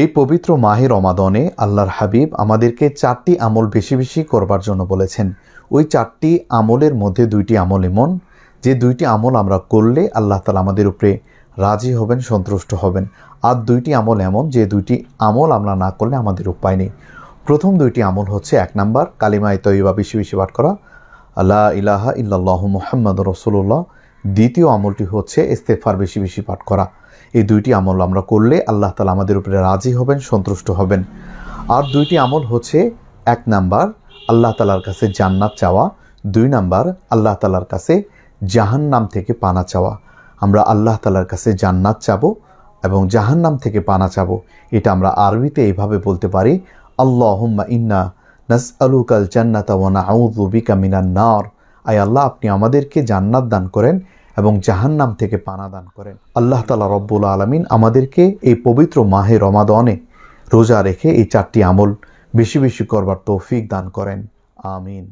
এই পবিত্র মাহে রমাদনে আল্লাহর হাবিব আমাদেরকে চারটি আমল বেশি বেশি করবার জন্য বলেছেন ওই চারটি আমলের মধ্যে দুইটি আমল এমন যে দুইটি আমল আমরা করলে আল্লাহ তালা আমাদের উপরে রাজি হবেন সন্তুষ্ট হবেন আর দুইটি আমল এমন যে দুইটি আমল আমরা না করলে আমাদের উপায় নেই প্রথম দুইটি আমল হচ্ছে এক নাম্বার কালিমায় তৈবা বেশি বেশি পাঠ করা আল্লাহ ইলাহা ইল্লাহ মোহাম্মদ রসুল্লাহ দ্বিতীয় আমলটি হচ্ছে ইস্তেফার বেশি বেশি পাঠ করা এই দুইটি আমল আমরা করলে আল্লাহ তালা আমাদের উপরে রাজি হবেন সন্তুষ্ট হবেন আর দুইটি আমল হচ্ছে এক নাম্বার আল্লাহ তালার কাছে জান্নাত চাওয়া দুই নাম্বার আল্লাহ তালার কাছে জাহান্নাম থেকে পানা চাওয়া আমরা আল্লাহ তালার কাছে জান্নাত চাব এবং জাহান্নাম থেকে পানা চাব এটা আমরা আরবিতে এইভাবে বলতে পারি আল্লাহ ইন্না নাস আলুকাল জান্নাত ওয়ানা আউদ্বিকা মিনান্নার আয় আল্লাহ আপনি আমাদেরকে জান্নাত দান করেন এবং জাহান্নাম থেকে পানা দান করেন আল্লাহ তালা রব্বুল আলমিন আমাদেরকে এই পবিত্র মাহে রমাদনে রোজা রেখে এই চারটি আমল বেশি বেশি করবার তৌফিক দান করেন আমিন